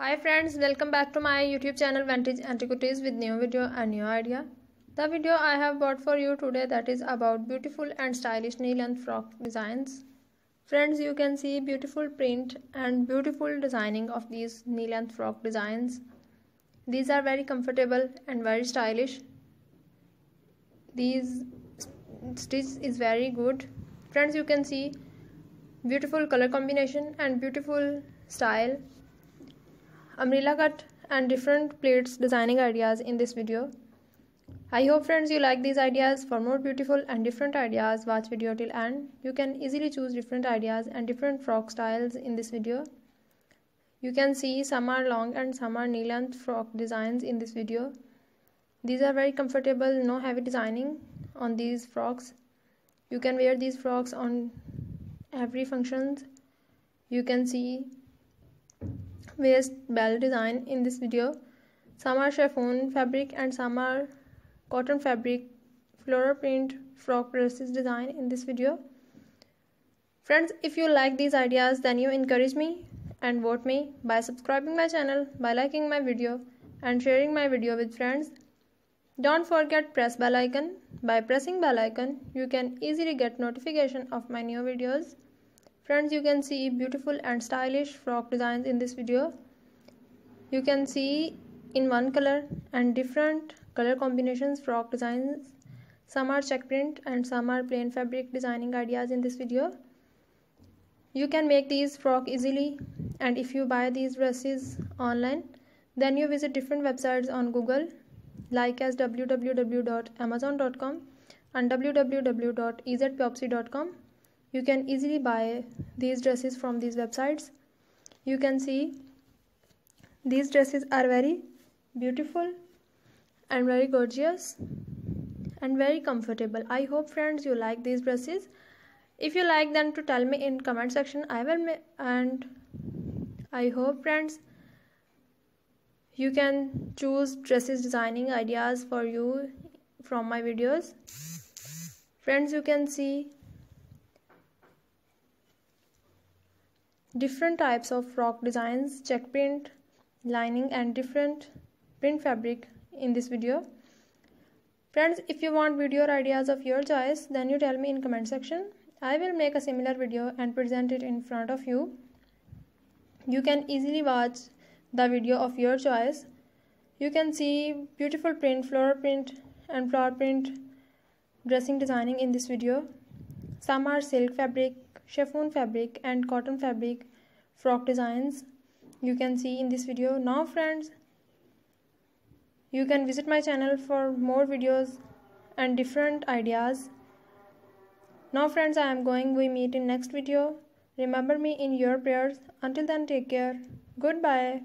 Hi friends, welcome back to my YouTube channel Vantage Antiquities with new video and new idea. The video I have bought for you today that is about beautiful and stylish knee length frock designs. Friends, you can see beautiful print and beautiful designing of these knee length frock designs. These are very comfortable and very stylish. These stitch is very good. Friends, you can see beautiful color combination and beautiful style umbrella cut and different plates designing ideas in this video. I hope friends you like these ideas. For more beautiful and different ideas watch video till end. You can easily choose different ideas and different frock styles in this video. You can see some are long and some are knee length frock designs in this video. These are very comfortable, no heavy designing on these frocks. You can wear these frocks on every functions. You can see waist bell design in this video. summer chiffon fabric and summer cotton fabric floral print frock dresses design in this video. Friends, if you like these ideas then you encourage me and vote me by subscribing my channel, by liking my video and sharing my video with friends. Don't forget press bell icon. By pressing bell icon, you can easily get notification of my new videos friends you can see beautiful and stylish frock designs in this video you can see in one color and different color combinations frock designs some are check print and some are plain fabric designing ideas in this video you can make these frock easily and if you buy these dresses online then you visit different websites on google like as www.amazon.com and www.ezpopsy.com you can easily buy these dresses from these websites you can see these dresses are very beautiful and very gorgeous and very comfortable i hope friends you like these dresses if you like them, to tell me in comment section i will and i hope friends you can choose dresses designing ideas for you from my videos friends you can see different types of frock designs check print lining and different print fabric in this video friends if you want video ideas of your choice then you tell me in comment section i will make a similar video and present it in front of you you can easily watch the video of your choice you can see beautiful print floral print and flower print dressing designing in this video some are silk fabric chiffon fabric and cotton fabric frock designs you can see in this video now friends you can visit my channel for more videos and different ideas now friends i am going we meet in next video remember me in your prayers until then take care goodbye